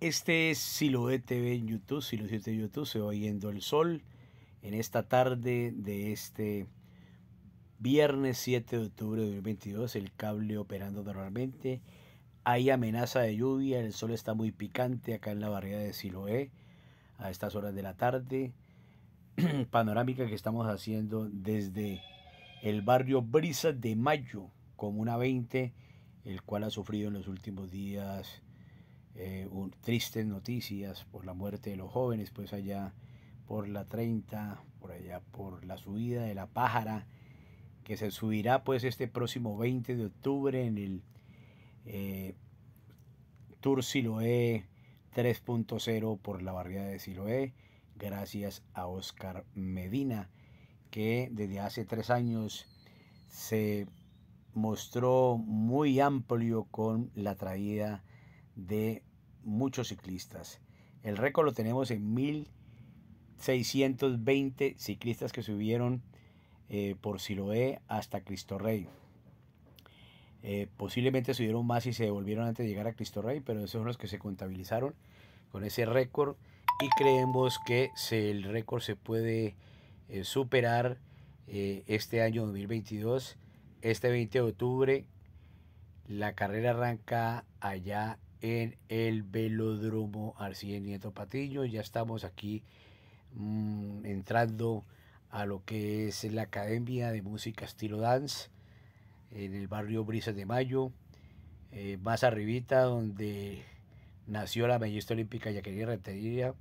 Este es Siloé TV en YouTube, Siloé TV YouTube, se va yendo el sol en esta tarde de este viernes 7 de octubre de 2022, el cable operando normalmente. Hay amenaza de lluvia, el sol está muy picante acá en la barriada de Siloé a estas horas de la tarde. Panorámica que estamos haciendo desde el barrio Brisa de Mayo, Comuna 20, el cual ha sufrido en los últimos días eh, tristes noticias por la muerte de los jóvenes, pues allá por la 30, por allá por la subida de la pájara, que se subirá pues este próximo 20 de octubre en el eh, Tour Siloé 3.0 por la barriada de Siloé, gracias a Oscar Medina, que desde hace tres años se mostró muy amplio con la traída de muchos ciclistas. El récord lo tenemos en 1620 ciclistas que subieron eh, por Siloé hasta Cristo Rey. Eh, posiblemente subieron más y se devolvieron antes de llegar a Cristo Rey, pero esos son los que se contabilizaron con ese récord y creemos que el récord se puede eh, superar este año 2022. Este 20 de octubre la carrera arranca allá en el velódromo Arcién Nieto Patiño Ya estamos aquí mm, entrando a lo que es la Academia de Música Estilo Dance en el barrio Brisas de Mayo, eh, más arribita donde nació la belleza olímpica Jacqueline Rentería,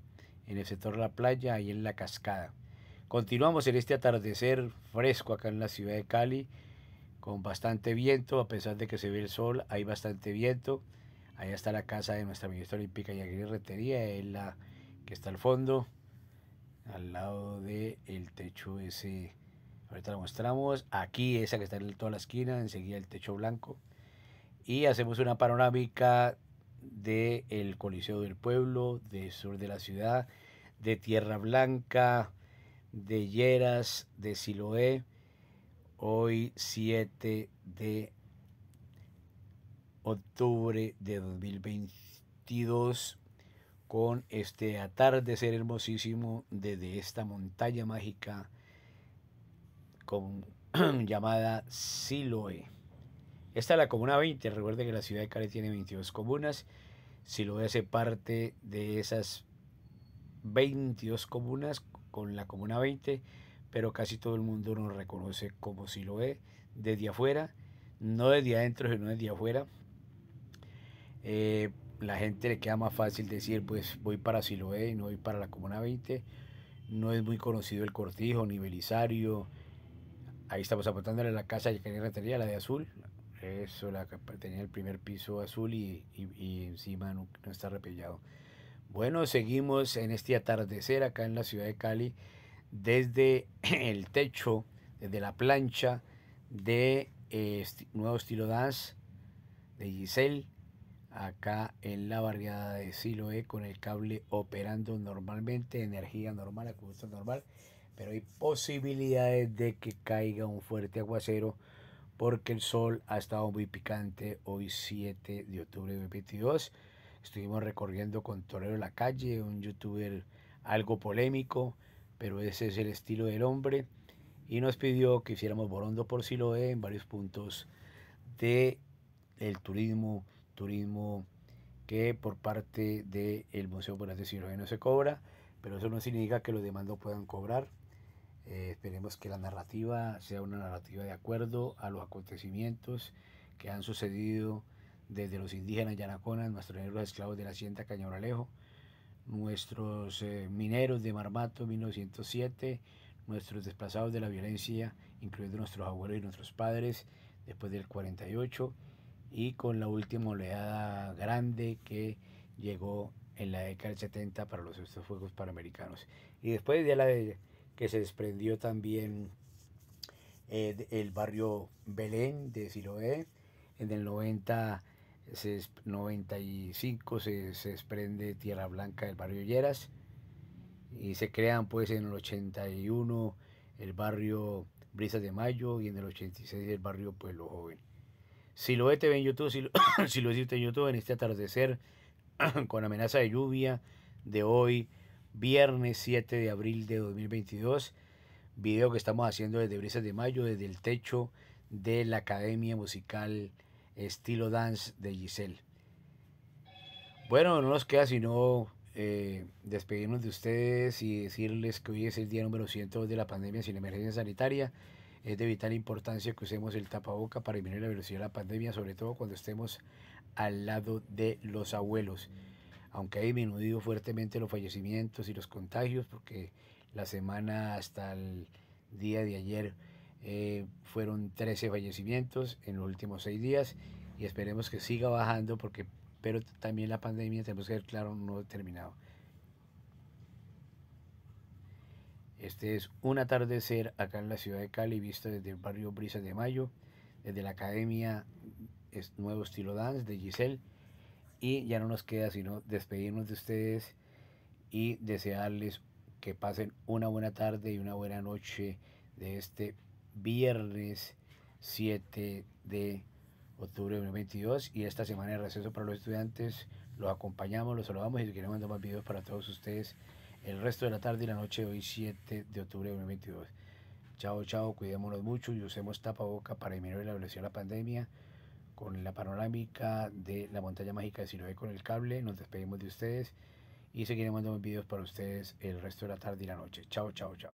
en el sector de la playa y en la cascada. Continuamos en este atardecer fresco acá en la ciudad de Cali, con bastante viento, a pesar de que se ve el sol, hay bastante viento. Allá está la casa de nuestra ministra olímpica y Retería, es la que está al fondo, al lado del el techo ese. Ahorita la mostramos. Aquí esa que está en toda la esquina, enseguida el techo blanco. Y hacemos una panorámica del el Coliseo del Pueblo, del sur de la ciudad, de Tierra Blanca, de Lleras, de Siloé. Hoy 7 de octubre de 2022 con este atardecer hermosísimo desde esta montaña mágica con, llamada Siloe. Esta es la comuna 20, recuerde que la ciudad de Cali tiene 22 comunas, Siloe hace parte de esas 22 comunas con la comuna 20, pero casi todo el mundo nos reconoce como Siloe desde afuera, no desde adentro, sino desde afuera eh, la gente le queda más fácil decir, pues voy para Siloé y no voy para la Comuna 20. No es muy conocido el Cortijo ni Belisario. Ahí estamos apuntándole la casa de tenía la de azul. Eso, la que tenía el primer piso azul y, encima no, está repellado. Bueno, seguimos en este atardecer acá en la ciudad de Cali, desde el techo, desde la plancha de este, Nuevo Estilo Dance de Giselle acá en la barriada de Siloe con el cable operando normalmente, energía normal, acústica normal, pero hay posibilidades de que caiga un fuerte aguacero porque el sol ha estado muy picante hoy 7 de octubre de 2022. Estuvimos recorriendo con Torero la calle, un youtuber algo polémico, pero ese es el estilo del hombre y nos pidió que hiciéramos borondo por Siloe en varios puntos de el turismo turismo que por parte del museo Museo por de no se cobra, pero eso no significa que los demás no puedan cobrar. Eh, esperemos que la narrativa sea una narrativa de acuerdo a los acontecimientos que han sucedido desde los indígenas yanaconas, nuestros negros esclavos de la hacienda Cañabralejo, nuestros eh, mineros de Marmato 1907, nuestros desplazados de la violencia, incluyendo nuestros abuelos y nuestros padres, después del 48 y con la última oleada grande que llegó en la década del 70 para los estos Juegos Panamericanos. Y después de la de, que se desprendió también eh, el barrio Belén de Siloé, en el 90, 95 se, se, desprende Tierra Blanca del barrio Lleras y se crean pues en el 81 el barrio Brisas de Mayo y en el 86 el barrio Pueblo Joven. Si lo vete en YouTube, si lo, viste en YouTube en este atardecer con amenaza de lluvia de hoy, viernes 7 de abril de 2022. Video que estamos haciendo desde Brisas de Mayo, desde el techo de la Academia Musical Estilo Dance de Giselle. Bueno, no nos queda sino eh, despedirnos de ustedes y decirles que hoy es el día número 102 de la pandemia sin emergencia sanitaria. Es de vital importancia que usemos el tapaboca para disminuir la velocidad de la pandemia, sobre todo cuando estemos al lado de los abuelos. Aunque ha disminuido fuertemente los fallecimientos y los contagios, porque la semana hasta el día de ayer eh, fueron 13 fallecimientos en los últimos seis días y esperemos que siga bajando, porque, pero también la pandemia, tenemos que ver claro, no ha terminado. Este es un atardecer acá en la ciudad de Cali, visto desde el barrio Brisa de Mayo, desde la Academia Nuevo Estilo Dance de Giselle. Y ya no nos queda sino despedirnos de ustedes y desearles que pasen una buena tarde y una buena noche de este viernes 7 de octubre de 2022 y esta semana de receso para los estudiantes los acompañamos, los saludamos y les queremos mandar más videos para todos ustedes el resto de la tarde y la noche de hoy, 7 de octubre de 2022. Chao, chao, cuidémonos mucho y usemos tapaboca para disminuir la velocidad de la pandemia. Con la panorámica de la montaña mágica de Siloé con el cable, nos despedimos de ustedes y seguiremos mandando videos para ustedes el resto de la tarde y la noche. Chao, chao, chao.